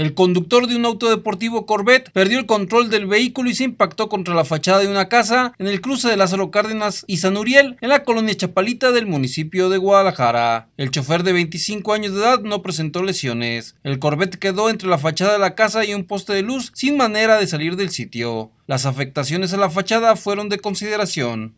El conductor de un auto deportivo Corvette perdió el control del vehículo y se impactó contra la fachada de una casa en el cruce de Lázaro Cárdenas y San Uriel, en la colonia Chapalita del municipio de Guadalajara. El chofer de 25 años de edad no presentó lesiones. El Corvette quedó entre la fachada de la casa y un poste de luz sin manera de salir del sitio. Las afectaciones a la fachada fueron de consideración.